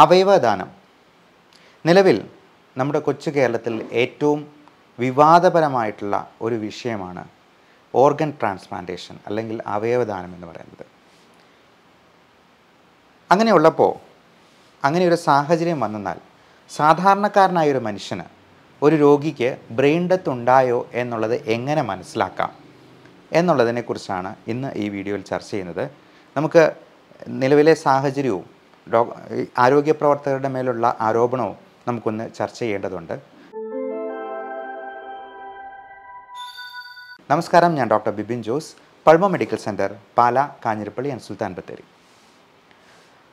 അവയവദാനം നിലവിൽ നമ്മുടെ കൊച്ചു കേരളത്തിൽ ഏറ്റവും വിവാദപരമായിട്ടുള്ള ഒരു വിഷയമാണ് ഓർഗൻ ട്രാൻസ്പ്ലാന്റേഷൻ അല്ലെങ്കിൽ അവയവദാനം എന്ന് പറയുന്നത് അങ്ങനെയുള്ളപ്പോൾ അങ്ങനെ ഒരു സാഹചര്യം വന്നാൽ സാധാരണക്കാരനായ ഒരു മനുഷ്യന് ഒരു രോഗിക്ക് ബ്രെയിൻ ഡെത്ത് ഉണ്ടായോ എന്നുള്ളത് എങ്ങനെ മനസ്സിലാക്കാം എന്നുള്ളതിനെക്കുറിച്ചാണ് ഇന്ന് ഈ വീഡിയോയിൽ ചർച്ച ചെയ്യുന്നത് നമുക്ക് നിലവിലെ സാഹചര്യവും ഡോ ആരോഗ്യ പ്രവർത്തകരുടെ മേലുള്ള ആരോപണവും നമുക്കൊന്ന് ചർച്ച ചെയ്യേണ്ടതുണ്ട് നമസ്കാരം ഞാൻ doctor Bibin Jose Pulma medical centre Pala Kanjirappally and Sultan Bathery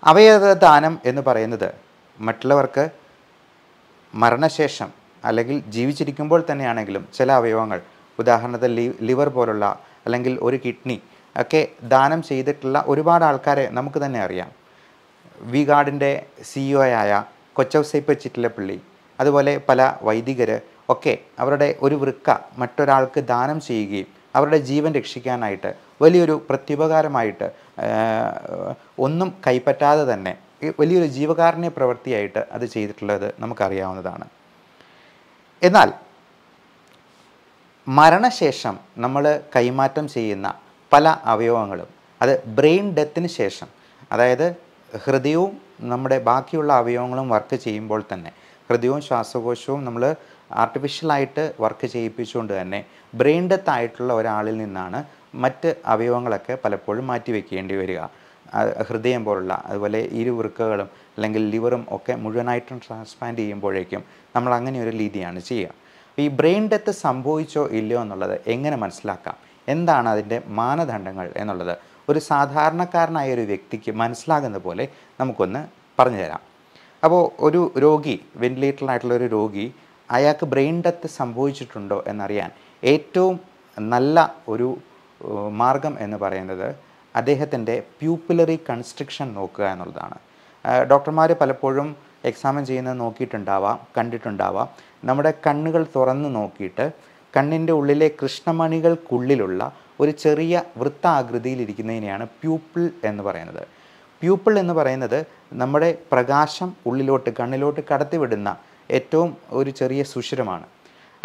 അവയവദാനം എന്ന് പറയുന്നത് മറ്റുള്ളവർക്ക് മരണശേഷം അല്ലെങ്കിൽ ജീവിച്ചിരിക്കുമ്പോൾ തന്നെയാണെങ്കിലും ചില അവയവങ്ങൾ ഉദാഹരണത്തിൽ ലിവർ പോലുള്ള അല്ലെങ്കിൽ ഒരു കിഡ്നി ഒക്കെ ദാനം ചെയ്തിട്ടുള്ള ഒരുപാട് ആൾക്കാരെ നമുക്ക് തന്നെ അറിയാം വി ഗാർഡിൻ്റെ e ആയ കൊച്ചൗസൈപ്പ് ചിറ്റിലപ്പള്ളി അതുപോലെ പല വൈദികർ ഒക്കെ അവരുടെ ഒരു വൃക്ക മറ്റൊരാൾക്ക് ദാനം ചെയ്യുകയും അവരുടെ ജീവൻ രക്ഷിക്കാനായിട്ട് വലിയൊരു പ്രത്യുപകാരമായിട്ട് ഒന്നും കൈപ്പറ്റാതെ തന്നെ വലിയൊരു ജീവകാരുണ്യ പ്രവൃത്തിയായിട്ട് അത് ചെയ്തിട്ടുള്ളത് നമുക്കറിയാവുന്നതാണ് എന്നാൽ മരണശേഷം നമ്മൾ കൈമാറ്റം ചെയ്യുന്ന പല അവയവങ്ങളും അത് ബ്രെയിൻ ഡെത്തിന് ശേഷം അതായത് ഹൃദയവും നമ്മുടെ ബാക്കിയുള്ള അവയവങ്ങളും വർക്ക് ചെയ്യുമ്പോൾ തന്നെ ഹൃദയവും ശ്വാസകോശവും നമ്മൾ ആർട്ടിഫിഷ്യലായിട്ട് വർക്ക് ചെയ്യിപ്പിച്ചുകൊണ്ട് തന്നെ ബ്രെയിൻ ഡെത്ത് ആയിട്ടുള്ള ഒരാളിൽ നിന്നാണ് മറ്റ് അവയവങ്ങളൊക്കെ പലപ്പോഴും വയ്ക്കേണ്ടി വരിക ഹൃദയം പോലുള്ള അതുപോലെ ഇരുവൃക്കകളും അല്ലെങ്കിൽ ലിവറും ഒക്കെ മുഴുവനായിട്ടും ട്രാൻസ്പ്ലാന്റ് ചെയ്യുമ്പോഴേക്കും നമ്മൾ അങ്ങനെ ഒരു രീതിയാണ് ചെയ്യുക ഈ ബ്രെയിൻ ഡെത്ത് സംഭവിച്ചോ ഇല്ലയോ എന്നുള്ളത് എങ്ങനെ മനസ്സിലാക്കാം എന്താണ് അതിൻ്റെ മാനദണ്ഡങ്ങൾ എന്നുള്ളത് ഒരു സാധാരണക്കാരനായ ഒരു വ്യക്തിക്ക് മനസ്സിലാകുന്ന പോലെ നമുക്കൊന്ന് പറഞ്ഞു തരാം അപ്പോൾ ഒരു രോഗി വെന്റിലേറ്ററിലായിട്ടുള്ള ഒരു രോഗി അയാൾക്ക് ബ്രെയിൻ ഡെത്ത് സംഭവിച്ചിട്ടുണ്ടോ എന്നറിയാൻ ഏറ്റവും നല്ല ഒരു മാർഗം എന്ന് പറയുന്നത് അദ്ദേഹത്തിൻ്റെ പ്യൂപ്പിലറി കൺസ്ട്രിക്ഷൻ നോക്കുക എന്നുള്ളതാണ് ഡോക്ടർമാർ പലപ്പോഴും എക്സാമിൻ ചെയ്യുന്നത് നോക്കിയിട്ടുണ്ടാവാം കണ്ടിട്ടുണ്ടാവാം നമ്മുടെ കണ്ണുകൾ തുറന്ന് നോക്കിയിട്ട് കണ്ണിൻ്റെ ഉള്ളിലെ കൃഷ്ണമണികൾക്കുള്ളിലുള്ള ഒരു ചെറിയ വൃത്താകൃതിയിലിരിക്കുന്നതിനെയാണ് പ്യൂപ്പിൾ എന്ന് പറയുന്നത് പ്യൂപ്പിൾ എന്ന് പറയുന്നത് നമ്മുടെ പ്രകാശം ഉള്ളിലോട്ട് കണ്ണിലോട്ട് കടത്തിവിടുന്ന ഏറ്റവും ഒരു ചെറിയ സുഷിരമാണ്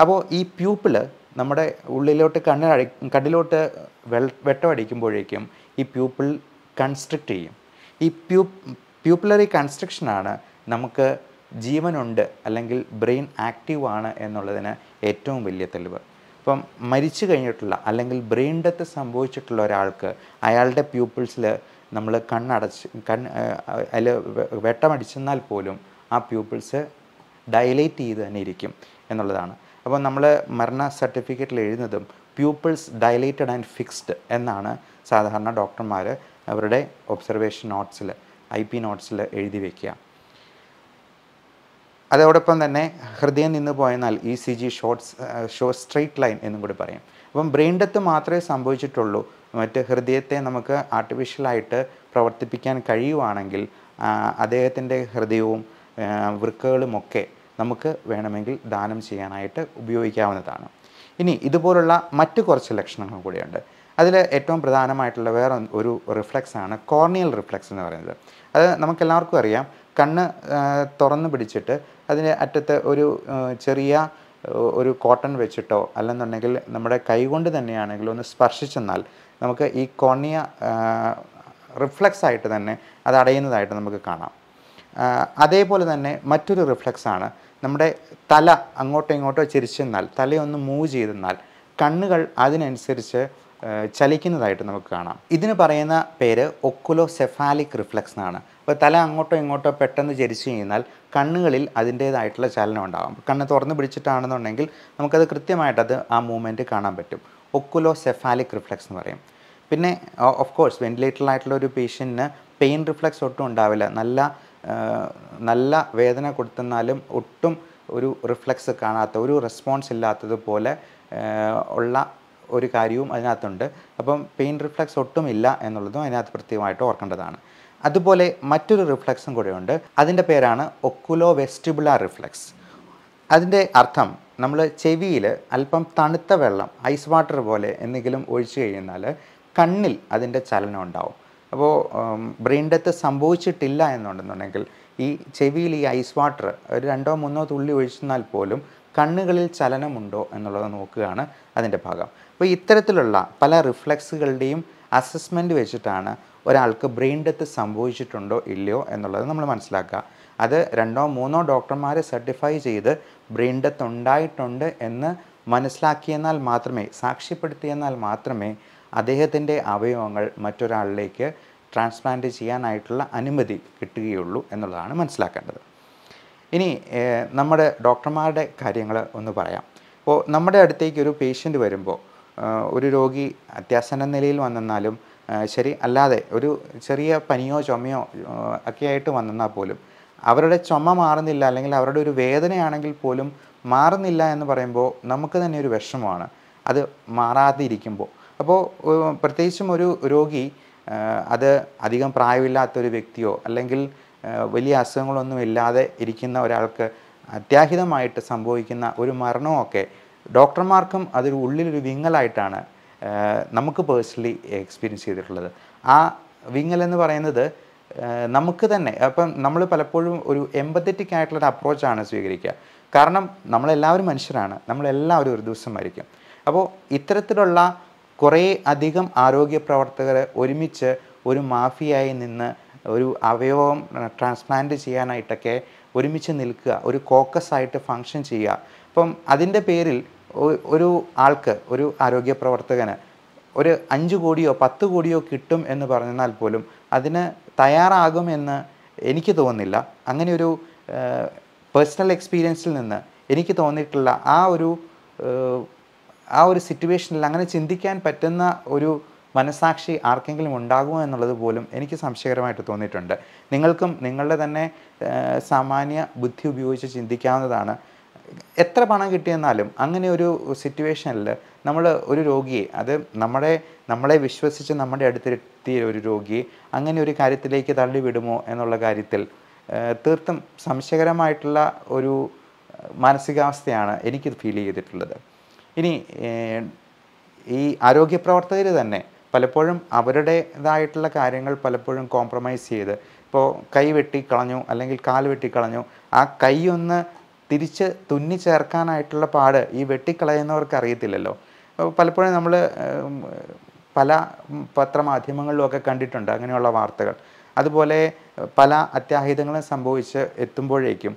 അപ്പോൾ ഈ പ്യൂപ്പിൾ നമ്മുടെ ഉള്ളിലോട്ട് കണ്ണിലടി കണ്ണിലോട്ട് വെൾ വെട്ടമടിക്കുമ്പോഴേക്കും ഈ പ്യൂപ്പിൾ കൺസ്ട്രിക്റ്റ് ചെയ്യും ഈ പ്യൂ പ്യൂപ്പിലറി കൺസ്ട്രക്ഷനാണ് നമുക്ക് ജീവനുണ്ട് അല്ലെങ്കിൽ ബ്രെയിൻ ആക്റ്റീവ് ആണ് എന്നുള്ളതിന് ഏറ്റവും വലിയ തെളിവ് ഇപ്പം മരിച്ചു കഴിഞ്ഞിട്ടുള്ള അല്ലെങ്കിൽ ബ്രെയിൻ ഡെത്ത് സംഭവിച്ചിട്ടുള്ള ഒരാൾക്ക് അയാളുടെ പ്യൂപ്പിൾസിൽ നമ്മൾ കണ്ണടച്ച് കണ്ണ് അതിൽ വെട്ടമടിച്ചെന്നാൽ പോലും ആ പ്യൂപ്പിൾസ് ഡയലേറ്റ് ചെയ്ത് തന്നെ ഇരിക്കും എന്നുള്ളതാണ് അപ്പോൾ നമ്മൾ മരണ സർട്ടിഫിക്കറ്റിൽ എഴുതുന്നതും പ്യൂപ്പിൾസ് ഡയലേറ്റഡ് ആൻഡ് ഫിക്സ്ഡ് എന്നാണ് സാധാരണ ഡോക്ടർമാർ അവരുടെ ഒബ്സർവേഷൻ നോട്ട്സിൽ ഐ പി നോട്ട്സിൽ എഴുതി വയ്ക്കുക അതോടൊപ്പം തന്നെ ഹൃദയം നിന്ന് പോയെന്നാൽ ഇ സി ജി ഷോർട്ട്സ് ഷോ സ്ട്രെയിറ്റ് ലൈൻ എന്നും കൂടി പറയും അപ്പം ബ്രെയിൻ ഡെത്ത് മാത്രമേ സംഭവിച്ചിട്ടുള്ളൂ മറ്റ് ഹൃദയത്തെ നമുക്ക് ആർട്ടിഫിഷ്യലായിട്ട് പ്രവർത്തിപ്പിക്കാൻ കഴിയുവാണെങ്കിൽ അദ്ദേഹത്തിൻ്റെ ഹൃദയവും വൃക്കകളുമൊക്കെ നമുക്ക് വേണമെങ്കിൽ ദാനം ചെയ്യാനായിട്ട് ഉപയോഗിക്കാവുന്നതാണ് ഇനി ഇതുപോലുള്ള മറ്റു കുറച്ച് ലക്ഷണങ്ങൾ കൂടിയുണ്ട് അതിൽ ഏറ്റവും പ്രധാനമായിട്ടുള്ള വേറെ ഒരു റിഫ്ലക്സ് ആണ് കോർണിയൽ റിഫ്ലക്സ് എന്ന് പറയുന്നത് അത് നമുക്കെല്ലാവർക്കും അറിയാം കണ്ണ് തുറന്നു പിടിച്ചിട്ട് അതിന് അറ്റത്ത് ഒരു ചെറിയ ഒരു കോട്ടൺ വെച്ചിട്ടോ അല്ലെന്നുണ്ടെങ്കിൽ നമ്മുടെ കൈകൊണ്ട് തന്നെയാണെങ്കിലും ഒന്ന് സ്പർശിച്ചെന്നാൽ നമുക്ക് ഈ കോണിയ റിഫ്ലക്സ് ആയിട്ട് തന്നെ അത് അടയുന്നതായിട്ട് നമുക്ക് കാണാം അതേപോലെ തന്നെ മറ്റൊരു റിഫ്ലക്സാണ് നമ്മുടെ തല അങ്ങോട്ടോ ഇങ്ങോട്ടോ ചിരിച്ചെന്നാൽ തലയൊന്ന് മൂവ് ചെയ്തെന്നാൽ കണ്ണുകൾ അതിനനുസരിച്ച് ചലിക്കുന്നതായിട്ട് നമുക്ക് കാണാം ഇതിന് പറയുന്ന പേര് ഒക്കുലോ സെഫാലിക് റിഫ്ലക്സ് എന്നാണ് അപ്പോൾ തല അങ്ങോട്ടോ ഇങ്ങോട്ടോ പെട്ടെന്ന് ചരിച്ചു കഴിഞ്ഞാൽ കണ്ണുകളിൽ അതിൻ്റേതായിട്ടുള്ള ചലനം ഉണ്ടാകും കണ്ണ് തുറന്ന് പിടിച്ചിട്ടാണെന്നുണ്ടെങ്കിൽ നമുക്കത് കൃത്യമായിട്ട് ആ മൂവ്മെൻറ്റ് കാണാൻ പറ്റും ഒക്കുലോ സെഫാലിക് റിഫ്ലക്സ് എന്ന് പറയും പിന്നെ ഓഫ് കോഴ്സ് വെൻറ്റിലേറ്ററിലായിട്ടുള്ള ഒരു പേഷ്യൻറ്റിന് പെയിൻ റിഫ്ലക്സ് ഒട്ടും ഉണ്ടാവില്ല നല്ല നല്ല വേദന കൊടുത്തെന്നാലും ഒട്ടും ഒരു റിഫ്ലക്സ് കാണാത്ത ഒരു റെസ്പോൺസ് ഇല്ലാത്തതുപോലെ ഉള്ള ഒരു കാര്യവും അതിനകത്തുണ്ട് അപ്പം പെയിൻ റിഫ്ലക്സ് ഒട്ടുമില്ല എന്നുള്ളതും അതിനകത്ത് പ്രത്യേകമായിട്ട് ഓർക്കേണ്ടതാണ് അതുപോലെ മറ്റൊരു റിഫ്ലക്സും കൂടെയുണ്ട് അതിൻ്റെ പേരാണ് ഒക്കുലോ വെസ്റ്റിബുലാർ റിഫ്ലക്സ് അതിൻ്റെ അർത്ഥം നമ്മൾ ചെവിയിൽ അല്പം തണുത്ത വെള്ളം ഐസ് വാട്ടർ പോലെ എന്തെങ്കിലും ഒഴിച്ചു കഴിഞ്ഞാൽ കണ്ണിൽ അതിൻ്റെ ചലനം ഉണ്ടാവും അപ്പോൾ ബ്രെയിൻ ഡെത്ത് സംഭവിച്ചിട്ടില്ല എന്നുണ്ടെന്നുണ്ടെങ്കിൽ ഈ ചെവിയിൽ ഈ ഐസ് വാട്ടർ ഒരു രണ്ടോ മൂന്നോ തുള്ളി ഒഴിച്ചെന്നാൽ പോലും കണ്ണുകളിൽ ചലനമുണ്ടോ എന്നുള്ളത് നോക്കുകയാണ് അതിൻ്റെ ഭാഗം അപ്പോൾ ഇത്തരത്തിലുള്ള പല റിഫ്ലക്സുകളുടെയും അസസ്മെൻറ്റ് വെച്ചിട്ടാണ് ഒരാൾക്ക് ബ്രെയിൻ ഡെത്ത് സംഭവിച്ചിട്ടുണ്ടോ ഇല്ലയോ എന്നുള്ളത് നമ്മൾ മനസ്സിലാക്കുക അത് രണ്ടോ മൂന്നോ ഡോക്ടർമാരെ സർട്ടിഫൈ ചെയ്ത് ബ്രെയിൻ ഡെത്ത് ഉണ്ടായിട്ടുണ്ട് എന്ന് മനസ്സിലാക്കിയെന്നാൽ മാത്രമേ സാക്ഷ്യപ്പെടുത്തിയെന്നാൽ മാത്രമേ അദ്ദേഹത്തിൻ്റെ അവയവങ്ങൾ മറ്റൊരാളിലേക്ക് ട്രാൻസ്പ്ലാന്റ് ചെയ്യാനായിട്ടുള്ള അനുമതി കിട്ടുകയുള്ളൂ എന്നുള്ളതാണ് മനസ്സിലാക്കേണ്ടത് ഇനി നമ്മുടെ ഡോക്ടർമാരുടെ കാര്യങ്ങൾ ഒന്ന് പറയാം അപ്പോൾ നമ്മുടെ അടുത്തേക്ക് ഒരു പേഷ്യൻ്റ് വരുമ്പോൾ ഒരു രോഗി അത്യാസന്ന നിലയിൽ വന്നെന്നാലും ശരി അല്ലാതെ ഒരു ചെറിയ പനിയോ ചുമയോ ഒക്കെ ആയിട്ട് വന്നെന്നാൽ പോലും അവരുടെ ചുമ മാറുന്നില്ല അല്ലെങ്കിൽ അവരുടെ ഒരു വേദനയാണെങ്കിൽ പോലും മാറുന്നില്ല എന്ന് പറയുമ്പോൾ നമുക്ക് തന്നെ ഒരു വിഷമമാണ് അത് മാറാതിരിക്കുമ്പോൾ അപ്പോൾ പ്രത്യേകിച്ചും ഒരു രോഗി അത് അധികം പ്രായമില്ലാത്തൊരു വ്യക്തിയോ അല്ലെങ്കിൽ വലിയ അസുഖങ്ങളൊന്നും ഇല്ലാതെ ഇരിക്കുന്ന ഒരാൾക്ക് അത്യാഹിതമായിട്ട് സംഭവിക്കുന്ന ഒരു മരണമൊക്കെ ഡോക്ടർമാർക്കും അതൊരു ഉള്ളിലൊരു വിങ്ങലായിട്ടാണ് നമുക്ക് പേഴ്സണലി എക്സ്പീരിയൻസ് ചെയ്തിട്ടുള്ളത് ആ വിങ്ങൽ എന്ന് പറയുന്നത് നമുക്ക് തന്നെ അപ്പം നമ്മൾ പലപ്പോഴും ഒരു എമ്പത്തറ്റിക് ആയിട്ടുള്ളൊരു അപ്രോച്ചാണ് സ്വീകരിക്കുക കാരണം നമ്മളെല്ലാവരും മനുഷ്യരാണ് നമ്മളെല്ലാവരും ഒരു ദിവസം മരിക്കും അപ്പോൾ ഇത്തരത്തിലുള്ള കുറേ അധികം ആരോഗ്യ പ്രവർത്തകർ ഒരുമിച്ച് ഒരു മാഫിയായി നിന്ന് ഒരു അവയവം ട്രാൻസ്പ്ലാന്റ് ചെയ്യാനായിട്ടൊക്കെ ഒരുമിച്ച് നിൽക്കുക ഒരു കോക്കസായിട്ട് ഫങ്ഷൻ ചെയ്യുക അപ്പം അതിൻ്റെ പേരിൽ ഒരു ആൾക്ക് ഒരു ആരോഗ്യ പ്രവർത്തകന് ഒരു അഞ്ച് കോടിയോ പത്ത് കോടിയോ കിട്ടും എന്ന് പറഞ്ഞാൽ പോലും അതിന് തയ്യാറാകുമെന്ന് എനിക്ക് തോന്നുന്നില്ല അങ്ങനെ ഒരു പേഴ്സണൽ എക്സ്പീരിയൻസിൽ നിന്ന് എനിക്ക് തോന്നിയിട്ടുള്ള ആ ഒരു ആ ഒരു സിറ്റുവേഷനിൽ അങ്ങനെ ചിന്തിക്കാൻ പറ്റുന്ന ഒരു മനസാക്ഷി ആർക്കെങ്കിലും ഉണ്ടാകുമോ എന്നുള്ളത് പോലും എനിക്ക് സംശയകരമായിട്ട് തോന്നിയിട്ടുണ്ട് നിങ്ങൾക്കും നിങ്ങളുടെ തന്നെ സാമാന്യ ബുദ്ധി ഉപയോഗിച്ച് ചിന്തിക്കാവുന്നതാണ് എത്ര പണം കിട്ടിയെന്നാലും അങ്ങനെ ഒരു സിറ്റുവേഷനിൽ നമ്മൾ ഒരു രോഗിയെ അത് നമ്മുടെ നമ്മളെ വിശ്വസിച്ച് നമ്മുടെ അടുത്തെത്തിയ ഒരു രോഗിയെ അങ്ങനെ ഒരു കാര്യത്തിലേക്ക് തള്ളിവിടുമോ എന്നുള്ള കാര്യത്തിൽ തീർത്തും സംശയകരമായിട്ടുള്ള ഒരു മാനസികാവസ്ഥയാണ് എനിക്ക് ഫീൽ ചെയ്തിട്ടുള്ളത് ഇനി ഈ ആരോഗ്യ പ്രവർത്തകർ തന്നെ പലപ്പോഴും അവരുടേതായിട്ടുള്ള കാര്യങ്ങൾ പലപ്പോഴും കോംപ്രമൈസ് ചെയ്ത് ഇപ്പോൾ കൈ വെട്ടിക്കളഞ്ഞു അല്ലെങ്കിൽ കാൽ വെട്ടിക്കളഞ്ഞു ആ കൈ ഒന്ന് തിരിച്ച് തുന്നി ചേർക്കാനായിട്ടുള്ള പാട് ഈ വെട്ടിക്കളയുന്നവർക്ക് അറിയത്തില്ലല്ലോ പലപ്പോഴും നമ്മൾ പല പത്രമാധ്യമങ്ങളിലുമൊക്കെ കണ്ടിട്ടുണ്ട് അങ്ങനെയുള്ള വാർത്തകൾ അതുപോലെ പല അത്യാഹിതങ്ങളും സംഭവിച്ച് എത്തുമ്പോഴേക്കും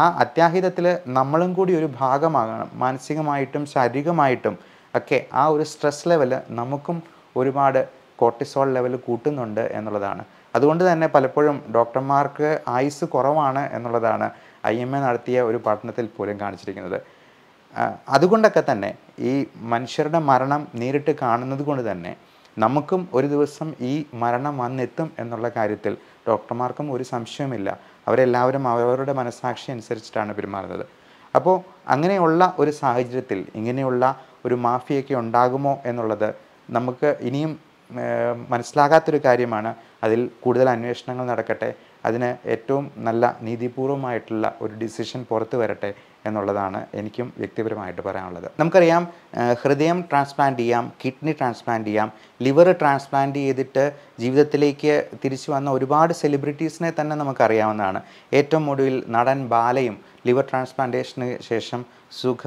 ആ അത്യാഹിതത്തിൽ നമ്മളും കൂടി ഒരു ഭാഗമാകണം മാനസികമായിട്ടും ശാരീരികമായിട്ടും ഒക്കെ ആ ഒരു സ്ട്രെസ് ലെവൽ നമുക്കും ഒരുപാട് കോർട്ടിസോൾ ലെവൽ കൂട്ടുന്നുണ്ട് എന്നുള്ളതാണ് അതുകൊണ്ട് തന്നെ പലപ്പോഴും ഡോക്ടർമാർക്ക് ആയുസ് കുറവാണ് എന്നുള്ളതാണ് ഐ എം എ നടത്തിയ ഒരു പഠനത്തിൽ പോലും കാണിച്ചിരിക്കുന്നത് അതുകൊണ്ടൊക്കെ തന്നെ ഈ മനുഷ്യരുടെ മരണം നേരിട്ട് കാണുന്നത് കൊണ്ട് തന്നെ നമുക്കും ഒരു ദിവസം ഈ മരണം വന്നെത്തും എന്നുള്ള കാര്യത്തിൽ ഡോക്ടർമാർക്കും ഒരു സംശയവുമില്ല അവരെല്ലാവരും അവരവരുടെ മനസാക്ഷി അനുസരിച്ചിട്ടാണ് പെരുമാറുന്നത് അപ്പോൾ അങ്ങനെയുള്ള ഒരു സാഹചര്യത്തിൽ ഇങ്ങനെയുള്ള ഒരു മാഫിയൊക്കെ ഉണ്ടാകുമോ എന്നുള്ളത് നമുക്ക് ഇനിയും മനസ്സിലാകാത്തൊരു കാര്യമാണ് അതിൽ കൂടുതൽ അന്വേഷണങ്ങൾ നടക്കട്ടെ അതിന് ഏറ്റവും നല്ല നീതിപൂർവമായിട്ടുള്ള ഒരു ഡിസിഷൻ പുറത്തു വരട്ടെ എന്നുള്ളതാണ് എനിക്കും വ്യക്തിപരമായിട്ട് പറയാനുള്ളത് നമുക്കറിയാം ഹൃദയം ട്രാൻസ്പ്ലാന്റ് ചെയ്യാം കിഡ്നി ട്രാൻസ്പ്ലാന്റ് ചെയ്യാം ലിവർ ട്രാൻസ്പ്ലാന്റ് ചെയ്തിട്ട് ജീവിതത്തിലേക്ക് തിരിച്ചു വന്ന ഒരുപാട് സെലിബ്രിറ്റീസിനെ തന്നെ നമുക്കറിയാവുന്നതാണ് ഏറ്റവും ഒടുവിൽ നടൻ ബാലയും ലിവർ ട്രാൻസ്പ്ലാന്റേഷന് ശേഷം സുഖ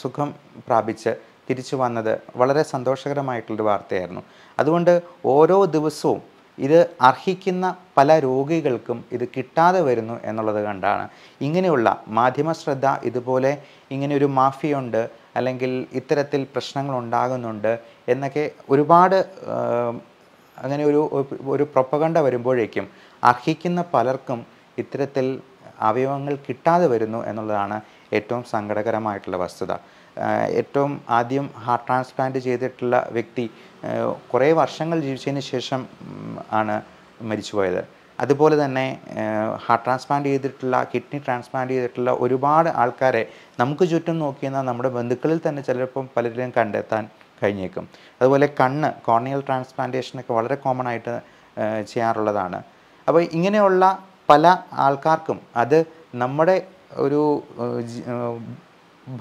സുഖം പ്രാപിച്ച് തിരിച്ചു വന്നത് വളരെ സന്തോഷകരമായിട്ടുള്ളൊരു വാർത്തയായിരുന്നു അതുകൊണ്ട് ഓരോ ദിവസവും ഇത് അർഹിക്കുന്ന പല രോഗികൾക്കും ഇത് കിട്ടാതെ വരുന്നു എന്നുള്ളത് കണ്ടാണ് ഇങ്ങനെയുള്ള മാധ്യമ ശ്രദ്ധ ഇതുപോലെ ഇങ്ങനെ ഒരു മാഫിയുണ്ട് അല്ലെങ്കിൽ ഇത്തരത്തിൽ പ്രശ്നങ്ങൾ ഉണ്ടാകുന്നുണ്ട് എന്നൊക്കെ ഒരുപാട് അങ്ങനെ ഒരു ഒരു പ്രൊപ്പകണ്ട വരുമ്പോഴേക്കും അർഹിക്കുന്ന പലർക്കും ഇത്തരത്തിൽ അവയവങ്ങൾ കിട്ടാതെ വരുന്നു എന്നുള്ളതാണ് ഏറ്റവും സങ്കടകരമായിട്ടുള്ള വസ്തുത ഏറ്റവും ആദ്യം ഹാർട്ട് ട്രാൻസ്പ്ലാന്റ് ചെയ്തിട്ടുള്ള വ്യക്തി കുറേ വർഷങ്ങൾ ജീവിച്ചതിന് ശേഷം ആണ് മരിച്ചുപോയത് അതുപോലെ തന്നെ ഹാർട്ട് ട്രാൻസ്പ്ലാന്റ് ചെയ്തിട്ടുള്ള കിഡ്നി ട്രാൻസ്പ്ലാന്റ് ചെയ്തിട്ടുള്ള ഒരുപാട് ആൾക്കാരെ നമുക്ക് ചുറ്റും നോക്കിയെന്ന നമ്മുടെ ബന്ധുക്കളിൽ തന്നെ ചിലപ്പം പലരിലും കണ്ടെത്താൻ കഴിഞ്ഞേക്കും അതുപോലെ കണ്ണ് കോർണിയൽ ട്രാൻസ്പ്ലാന്റേഷനൊക്കെ വളരെ കോമൺ ആയിട്ട് ചെയ്യാറുള്ളതാണ് അപ്പോൾ ഇങ്ങനെയുള്ള പല ആൾക്കാർക്കും അത് നമ്മുടെ ഒരു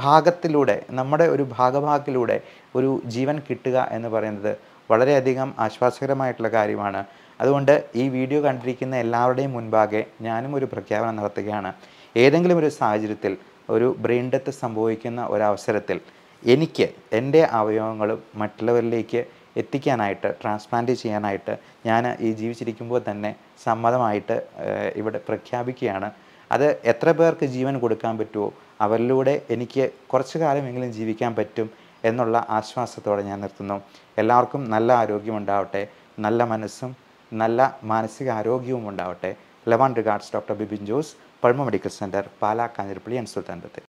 ഭാഗത്തിലൂടെ നമ്മുടെ ഒരു ഭാഗഭാഗത്തിലൂടെ ഒരു ജീവൻ കിട്ടുക എന്ന് പറയുന്നത് വളരെയധികം ആശ്വാസകരമായിട്ടുള്ള കാര്യമാണ് അതുകൊണ്ട് ഈ വീഡിയോ കണ്ടിരിക്കുന്ന എല്ലാവരുടെയും മുൻപാകെ ഞാനും ഒരു പ്രഖ്യാപനം നടത്തുകയാണ് ഏതെങ്കിലും ഒരു സാഹചര്യത്തിൽ ഒരു ബ്രെയിൻ ഡെത്ത് സംഭവിക്കുന്ന ഒരവസരത്തിൽ എനിക്ക് എൻ്റെ അവയവങ്ങളും മറ്റുള്ളവരിലേക്ക് എത്തിക്കാനായിട്ട് ട്രാൻസ്പ്ലാന്റ് ചെയ്യാനായിട്ട് ഞാൻ ഈ ജീവിച്ചിരിക്കുമ്പോൾ തന്നെ സമ്മതമായിട്ട് ഇവിടെ പ്രഖ്യാപിക്കുകയാണ് അത് എത്ര പേർക്ക് ജീവൻ കൊടുക്കാൻ പറ്റുമോ അവരിലൂടെ എനിക്ക് കുറച്ചു കാലമെങ്കിലും ജീവിക്കാൻ പറ്റും എന്നുള്ള ആശ്വാസത്തോടെ ഞാൻ നിർത്തുന്നു എല്ലാവർക്കും നല്ല ആരോഗ്യമുണ്ടാവട്ടെ നല്ല മനസ്സും നല്ല മാനസിക ആരോഗ്യവും ഉണ്ടാവട്ടെ ലെവൺ regards doctor Bibin Jose Pazhama medical centre Pala Kanjirappally അൻസുൽത്താൻ